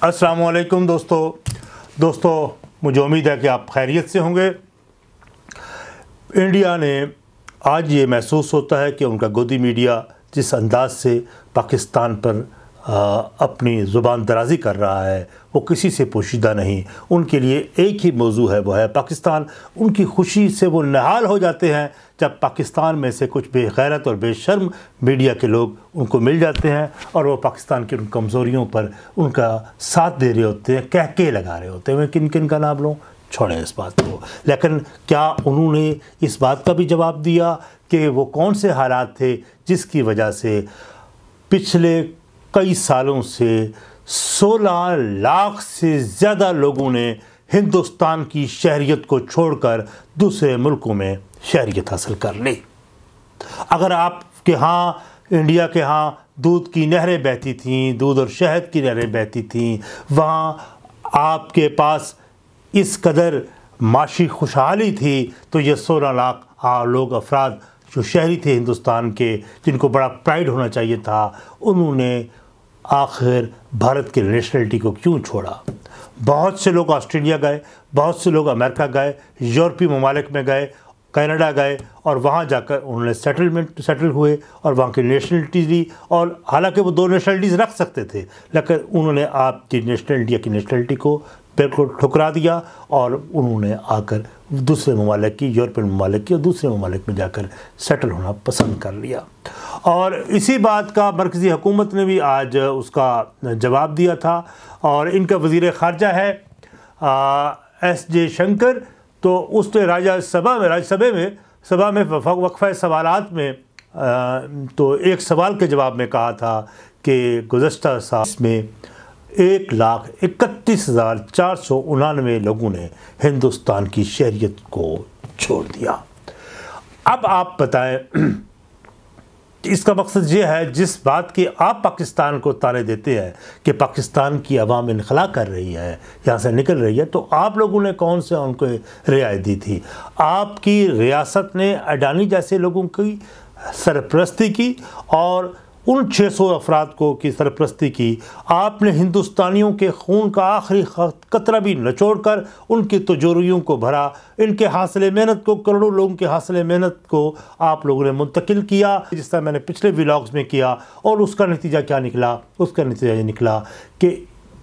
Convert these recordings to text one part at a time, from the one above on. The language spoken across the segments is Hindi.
वालेकुम दोस्तों दोस्तों मुझे उम्मीद है कि आप खैरियत से होंगे इंडिया ने आज ये महसूस होता है कि उनका गोदी मीडिया जिस अंदाज से पाकिस्तान पर अपनी ज़ुबान दराजी कर रहा है वो किसी से पोशीदा नहीं उनके लिए एक ही मौजू है वो है पाकिस्तान उनकी खुशी से वो नहाल हो जाते हैं जब पाकिस्तान में से कुछ बेगैरत और बेशर्म मीडिया के लोग उनको मिल जाते हैं और वो पाकिस्तान की उन कमज़ोरियों पर उनका साथ दे रहे होते हैं कह के लगा रहे होते हैं मैं किन किन का नाम लूँ छोड़ें इस बात को लेकिन क्या उन्होंने इस बात का भी जवाब दिया कि वो कौन से हालात थे जिसकी वजह से पिछले कई सालों से 16 लाख से ज़्यादा लोगों ने हिंदुस्तान की शहरीत को छोड़कर दूसरे मुल्कों में शहरीत हासिल कर ली अगर आपके यहाँ इंडिया के यहाँ दूध की नहरें बहती थीं दूध और शहद की नहरें बहती थीं वहाँ आपके पास इस कदर माशी खुशहाली थी तो ये सोलह लाख लोग अफराद जो शहरी थे हिंदुस्तान के जिनको बड़ा प्राइड होना चाहिए था उन्होंने आखिर भारत की नेशनलिटी को क्यों छोड़ा बहुत से लोग ऑस्ट्रेलिया गए बहुत से लोग अमेरिका गए यूरोपीय ममालिक में गए कनाडा गए और वहाँ जाकर उन्होंने सेटलमेंट सेटल हुए और वहाँ की नेशनलिटी ली और हालांकि वो दो नेशनलिटीज़ रख सकते थे लेकिन उन्होंने आपकी नेशनलिटी की नेशनलिटी को बिल्कुल को ठुकरा दिया और उन्होंने आकर दूसरे ममालिक की यूरोपियन ममालिक की और दूसरे ममालिक में जाकर सेटल होना पसंद कर लिया और इसी बात का मरकज़ी हुकूमत ने भी आज उसका जवाब दिया था और इनका वजीर ख़ारजा है एस जे शंकर तो उसने राजा सभा में राज्यसभा में सभा में वक्फ़ सवालत में आ, तो एक सवाल के जवाब में कहा था कि गुज्त साल में एक लाख इकतीस हज़ार चार सौ उनानवे लोगों ने हिंदुस्तान की शहरीत को छोड़ दिया अब आप बताएं इसका मकसद ये है जिस बात की आप पाकिस्तान को ताने देते हैं कि पाकिस्तान की आवाम इनखला कर रही है यहाँ से निकल रही है तो आप लोगों ने कौन से उनको रियायत दी थी आपकी रियासत ने अडानी जैसे लोगों की सरप्रस्ती की और उन 600 अफराद को की सरपरस्ती की आपने हिंदुस्तानियों के खून का आखिरी कतरा भी नचोड़ कर उनकी तजोरियों को भरा इनके हासिल मेहनत को करोड़ों लोगों के हासिल मेहनत को आप लोगों ने मुंतकिल किया जिस तरह मैंने पिछले व्लाग्स में किया और उसका नतीजा क्या निकला उसका नतीजा ये निकला कि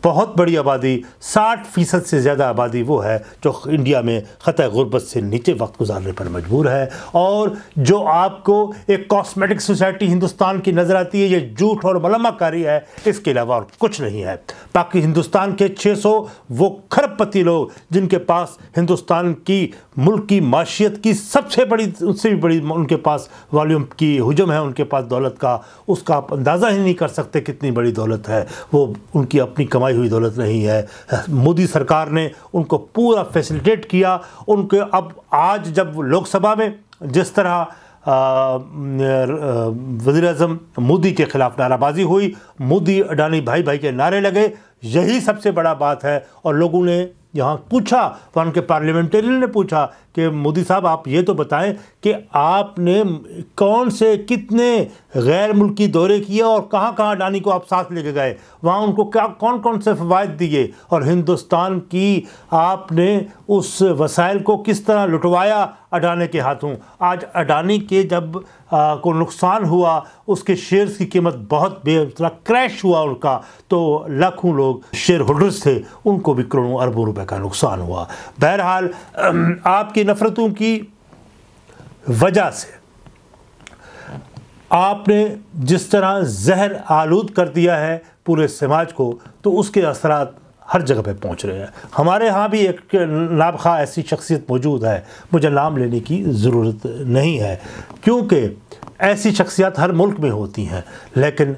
बहुत बड़ी आबादी 60 फ़ीसद से ज़्यादा आबादी वो है जो इंडिया में ख़त गुरबत से नीचे वक्त गुजारने पर मजबूर है और जो आपको एक कॉस्मेटिक सोसाइटी हिंदुस्तान की नज़र आती है ये जूठ और मलमाकारी है इसके अलावा और कुछ नहीं है बाकी हिंदुस्तान के 600 वो खरबपति लोग जिनके पास हिंदुस्तान की मुल्क की माशियत की सबसे बड़ी उससे भी बड़ी उनके पास वॉल्यूम की हजम है उनके पास दौलत का उसका आप अंदाज़ा ही नहीं कर सकते कितनी बड़ी दौलत है वो उनकी अपनी कमाई कमाई हुई दौलत नहीं है मोदी सरकार ने उनको पूरा फैसिलिटेट किया उनके अब आज जब लोकसभा में जिस तरह वज़ी अजम मोदी के ख़िलाफ़ नाराबाजी हुई मोदी अडानी भाई भाई के नारे लगे यही सबसे बड़ा बात है और लोगों ने यहाँ पूछा और उनके पार्लियामेंटेरियन ने पूछा कि मोदी साहब आप ये तो बताएं कि आपने कौन से कितने गैर मुल्की दौरे किए और कहाँ कहाँ अडानी को आप साथ लेके गए वहाँ उनको क्या कौन कौन से फ़वाद दिए और हिंदुस्तान की आपने उस वसाइल को किस तरह लुटवाया अडानी के हाथों आज अडानी के जब को नुकसान हुआ उसके शेयर्स की कीमत बहुत बेतरा क्रैश हुआ उनका तो लाखों लोग शेयर होल्डर्स थे उनको भी करोड़ों अरबों रुपए का नुकसान हुआ बहरहाल आपकी नफ़रतों की वजह से आपने जिस तरह जहर आलूद कर दिया है पूरे समाज को तो उसके असरात हर जगह पे पहुंच रहे हैं हमारे यहाँ भी एक नाब खा ऐसी शख्सियत मौजूद है मुझे नाम लेने की ज़रूरत नहीं है क्योंकि ऐसी शख्सियात हर मुल्क में होती हैं लेकिन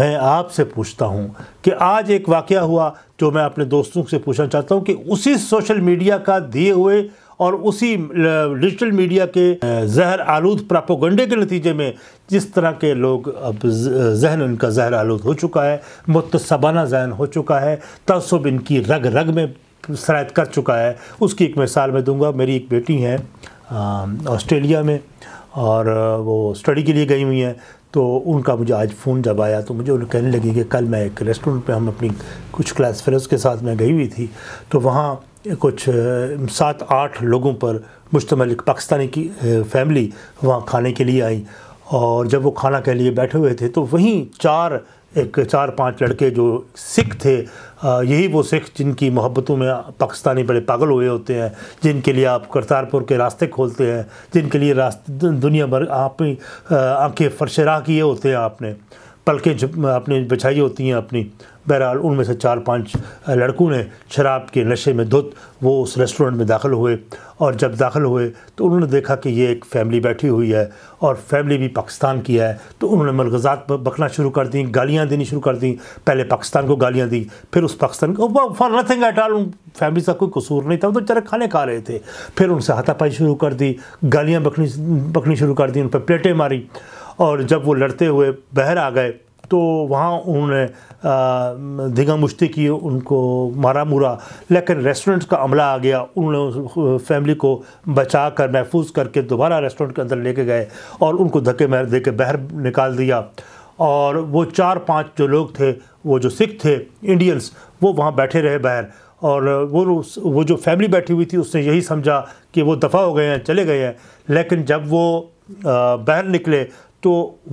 मैं आपसे पूछता हूँ कि आज एक वाक़ हुआ जो मैं अपने दोस्तों से पूछना चाहता हूँ कि उसी सोशल मीडिया का दिए हुए और उसी डिजिटल मीडिया के जहर आलूद प्रापोगंडे के नतीजे में जिस तरह के लोग अब जहन उनका जहर आलूद हो चुका है मुतसबाना जहन हो चुका है तसब इनकी रग रग में शरात कर चुका है उसकी एक मिसाल मैं दूंगा मेरी एक बेटी है ऑस्ट्रेलिया में और वो स्टडी के लिए गई हुई हैं तो उनका मुझे आज फ़ोन जब आया तो मुझे उन्हें कहने लगी कि कल मैं एक रेस्टोरेंट पे हम अपनी कुछ क्लास फेलोज के साथ मैं गई हुई थी तो वहाँ कुछ सात आठ लोगों पर मुश्तमल पाकिस्तानी की फैमिली वहाँ खाने के लिए आई और जब वो खाना के लिए बैठे हुए थे तो वहीं चार एक चार पांच लड़के जो सिख थे यही वो सिख जिनकी मोहब्बतों में पाकिस्तानी बड़े पागल हुए होते हैं जिनके लिए आप करतारपुर के रास्ते खोलते हैं जिनके लिए रास्ते दुनिया भर आप आंखें फरशरा किए होते हैं आपने पलकें अपने बिछाई होती हैं अपनी बहरहाल उनमें से चार पांच लड़कों ने शराब के नशे में धुत वो उस रेस्टोरेंट में दाखिल हुए और जब दाखिल हुए तो उन्होंने देखा कि ये एक फैमिली बैठी हुई है और फैमिली भी पाकिस्तान की है तो उन्होंने मलगजात बकना शुरू कर दी गालियाँ देनी शुरू कर दी पहले पाकिस्तान को गालियाँ दी फिर उस पाकिस्तान को फॉर नथिंग एट ऑल उन फैमिली का कोई कसूर नहीं था वो तो चरक खाने खा रहे थे फिर उनसे हाथापाई शुरू कर दी गालियाँ बकनी बकनी शुरू कर दी उन पर प्लेटें मारी और जब वो लड़ते हुए बहर आ गए तो वहाँ उन्होंने धिगा मुश्ती की उनको मारा मुरा लेकिन रेस्टोरेंट का अमला आ गया उन्होंने फैमिली को बचा कर महफूज करके दोबारा रेस्टोरेंट के अंदर लेके गए और उनको धक्के मह दे के बहर निकाल दिया और वो चार पांच जो लोग थे वो जो सिख थे इंडियंस वो वहाँ बैठे रहे बाहर और वो वो जो फैमिली बैठी हुई थी उसने यही समझा कि वो दफ़ा हो गए हैं चले गए हैं लेकिन जब वो बाहर निकले तो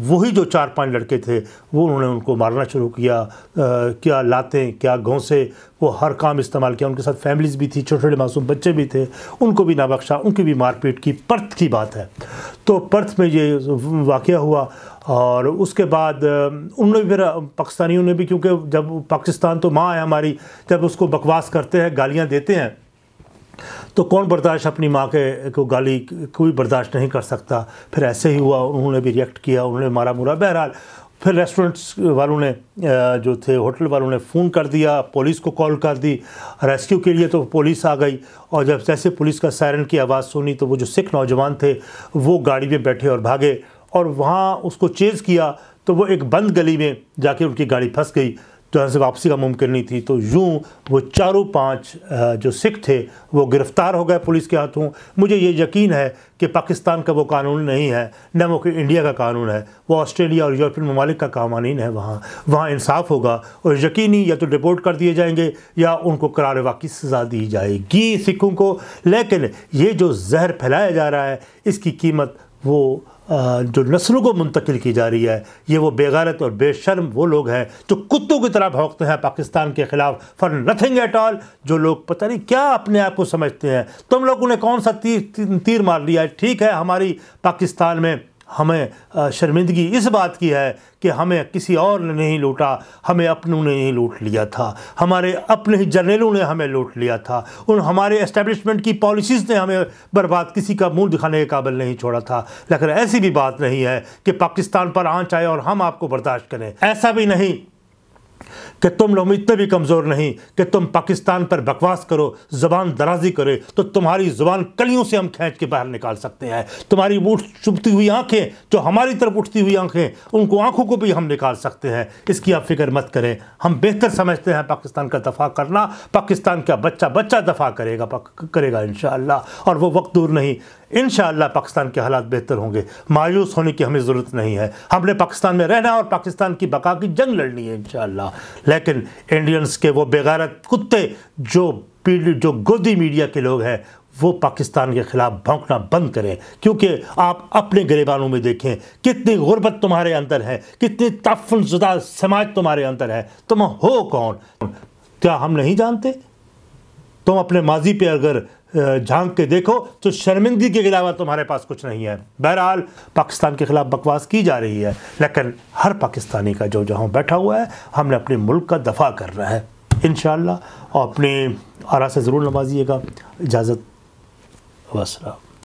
वही जो चार पांच लड़के थे वो उन्होंने उनको मारना शुरू किया आ, क्या लातें क्या घोंसे वो हर काम इस्तेमाल किया उनके साथ फैमिलीज़ भी थी छोटे छोटे मासूम बच्चे भी थे उनको भी नाबख्शा उनकी भी मारपीट की पर्थ की बात है तो पर्थ में ये वाक़ हुआ और उसके बाद उन्होंने फिर पाकिस्तानियों ने भी क्योंकि जब पाकिस्तान तो माँ है हमारी जब उसको बकवास करते हैं गालियाँ देते हैं तो कौन बर्दाश्त अपनी माँ के को गाली कोई बर्दाश्त नहीं कर सकता फिर ऐसे ही हुआ उन्होंने भी रिएक्ट किया उन्होंने मारा मुरा बहरहाल फिर रेस्टोरेंट्स वालों ने जो थे होटल वालों ने फ़ोन कर दिया पुलिस को कॉल कर दी रेस्क्यू के लिए तो पुलिस आ गई और जब जैसे पुलिस का सायरन की आवाज़ सुनी तो वो जो सिख नौजवान थे वो गाड़ी में बैठे और भागे और वहाँ उसको चेज़ किया तो वो एक बंद गली में जाके उनकी गाड़ी फंस गई जो तो है वापसी का मुमकिन नहीं थी तो यूँ वो चारों पांच जो सिख थे वो गिरफ़्तार हो गए पुलिस के हाथों मुझे ये यकीन है कि पाकिस्तान का वो कानून नहीं है न वो कि इंडिया का कानून है वो ऑस्ट्रेलिया और यूरोपियन ममालिक का कानून है वहाँ वहाँ इंसाफ होगा और यकीनी या तो डिपोर्ट कर दिए जाएंगे या उनको करार वाकई सज़ा दी जाएगी सिखों को लेकिन ये जो जहर फैलाया जा रहा है इसकी कीमत वो जो नस्लों को मुंतकिल की जा रही है ये वो बेगारत और बेशर्म वो लोग हैं जो कुत्तों की तरह भौंकते हैं पाकिस्तान के ख़िलाफ़ फॉर नथिंग एट ऑल जो लोग पता नहीं क्या अपने आप को समझते हैं तुम लोगों ने कौन सा तीर तीर मार लिया है ठीक है हमारी पाकिस्तान में हमें शर्मिंदगी इस बात की है कि हमें किसी और ने नहीं लूटा हमें अपनों ने ही लूट लिया था हमारे अपने ही जर्नलों ने हमें लूट लिया था उन हमारे एस्टेब्लिशमेंट की पॉलिसीज़ ने हमें बर्बाद किसी का मुंह दिखाने के काबिल नहीं छोड़ा था लेकिन ऐसी भी बात नहीं है कि पाकिस्तान पर आँच आए और हम आपको बर्दाश्त करें ऐसा भी नहीं कि तुम लोग इतने भी कमज़ोर नहीं कि तुम पाकिस्तान पर बकवास करो ज़बान दराजी करे तो तुम्हारी ज़ुबान कलियों से हम खींच के बाहर निकाल सकते हैं तुम्हारी उठ चुभती हुई आंखें जो हमारी तरफ उठती हुई आंखें उनको आंखों को भी हम निकाल सकते हैं इसकी आप फिक्र मत करें हम बेहतर समझते हैं पाकिस्तान का दफ़ा करना पाकिस्तान का बच्चा बच्चा दफ़ा करेगा करेगा इन और वो वक्त दूर नहीं इन पाकिस्तान के हालात बेहतर होंगे मायूस होने की हमें ज़रूरत नहीं है हमने पाकिस्तान में रहना और पाकिस्तान की बका की जंग लड़नी है इन था लेकिन इंडियंस के वो बेगैरत कुत्ते जो पीढ़ी जो गोदी मीडिया के लोग हैं वो पाकिस्तान के ख़िलाफ़ भौंकना बंद करें क्योंकि आप अपने गरीबानों में देखें कितनी गुर्बत तुम्हारे अंदर है कितनी तफनजुदा समाज तुम्हारे अंदर है तुम हो कौन क्या हम नहीं जानते तुम अपने माजी पे अगर झांक के देखो तो शर्मिंदगी के अलावा तुम्हारे पास कुछ नहीं है बहरहाल पाकिस्तान के ख़िलाफ़ बकवास की जा रही है लेकिन हर पाकिस्तानी का जो जहाँ बैठा हुआ है हमने अपने मुल्क का दफ़ा कर रहा है इन और अपने आरा से ज़रूर नवाजिएगा इजाज़त वसरा